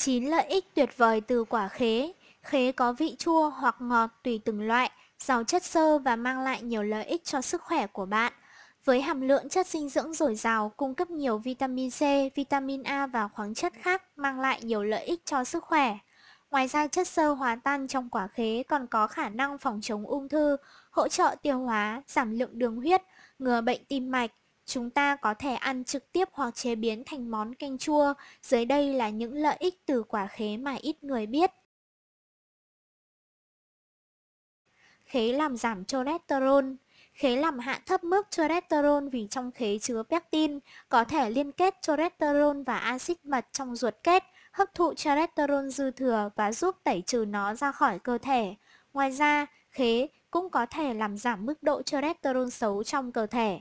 9 lợi ích tuyệt vời từ quả khế. Khế có vị chua hoặc ngọt tùy từng loại, giàu chất xơ và mang lại nhiều lợi ích cho sức khỏe của bạn. Với hàm lượng chất dinh dưỡng dồi dào, cung cấp nhiều vitamin C, vitamin A và khoáng chất khác mang lại nhiều lợi ích cho sức khỏe. Ngoài ra chất xơ hòa tan trong quả khế còn có khả năng phòng chống ung thư, hỗ trợ tiêu hóa, giảm lượng đường huyết, ngừa bệnh tim mạch, Chúng ta có thể ăn trực tiếp hoặc chế biến thành món canh chua. Dưới đây là những lợi ích từ quả khế mà ít người biết. Khế làm giảm cholesterol Khế làm hạ thấp mức cholesterol vì trong khế chứa pectin, có thể liên kết cholesterol và axit mật trong ruột kết, hấp thụ cholesterol dư thừa và giúp tẩy trừ nó ra khỏi cơ thể. Ngoài ra, khế cũng có thể làm giảm mức độ cholesterol xấu trong cơ thể.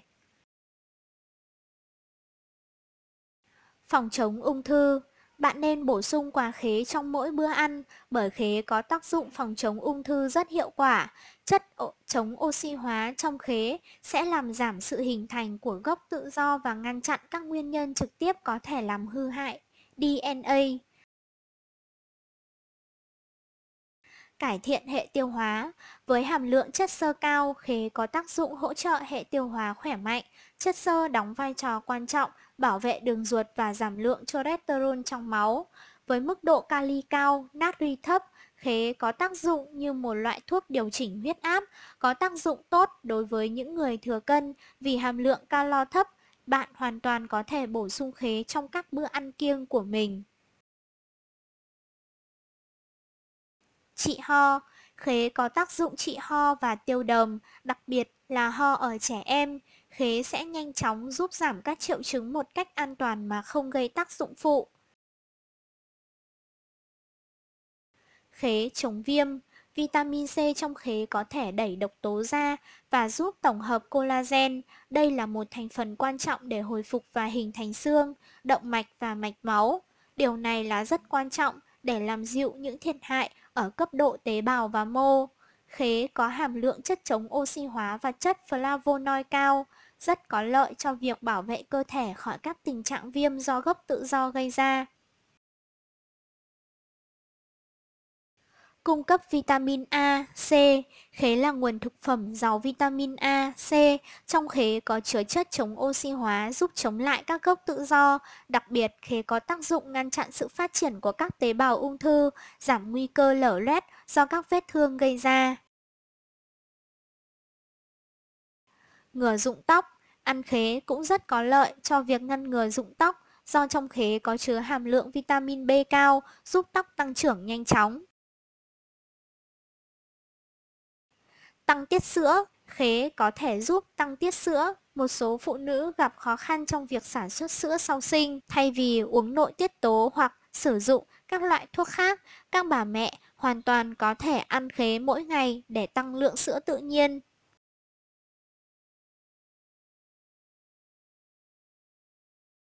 Phòng chống ung thư Bạn nên bổ sung quả khế trong mỗi bữa ăn bởi khế có tác dụng phòng chống ung thư rất hiệu quả. Chất chống oxy hóa trong khế sẽ làm giảm sự hình thành của gốc tự do và ngăn chặn các nguyên nhân trực tiếp có thể làm hư hại DNA. cải thiện hệ tiêu hóa. Với hàm lượng chất xơ cao, khế có tác dụng hỗ trợ hệ tiêu hóa khỏe mạnh. Chất xơ đóng vai trò quan trọng bảo vệ đường ruột và giảm lượng cholesterol trong máu. Với mức độ kali cao, natri thấp, khế có tác dụng như một loại thuốc điều chỉnh huyết áp, có tác dụng tốt đối với những người thừa cân vì hàm lượng calo thấp. Bạn hoàn toàn có thể bổ sung khế trong các bữa ăn kiêng của mình. trị ho. Khế có tác dụng trị ho và tiêu đờm, đặc biệt là ho ở trẻ em. Khế sẽ nhanh chóng giúp giảm các triệu chứng một cách an toàn mà không gây tác dụng phụ. Khế chống viêm Vitamin C trong khế có thể đẩy độc tố ra và giúp tổng hợp collagen. Đây là một thành phần quan trọng để hồi phục và hình thành xương, động mạch và mạch máu. Điều này là rất quan trọng để làm dịu những thiệt hại ở cấp độ tế bào và mô. Khế có hàm lượng chất chống oxy hóa và chất flavonoid cao, rất có lợi cho việc bảo vệ cơ thể khỏi các tình trạng viêm do gốc tự do gây ra. cung cấp vitamin A, C. Khế là nguồn thực phẩm giàu vitamin A, C. Trong khế có chứa chất chống oxy hóa giúp chống lại các gốc tự do. Đặc biệt, khế có tác dụng ngăn chặn sự phát triển của các tế bào ung thư, giảm nguy cơ lở loét do các vết thương gây ra. Ngừa rụng tóc Ăn khế cũng rất có lợi cho việc ngăn ngừa rụng tóc do trong khế có chứa hàm lượng vitamin B cao giúp tóc tăng trưởng nhanh chóng. Tăng tiết sữa Khế có thể giúp tăng tiết sữa. Một số phụ nữ gặp khó khăn trong việc sản xuất sữa sau sinh. Thay vì uống nội tiết tố hoặc sử dụng các loại thuốc khác, các bà mẹ hoàn toàn có thể ăn khế mỗi ngày để tăng lượng sữa tự nhiên.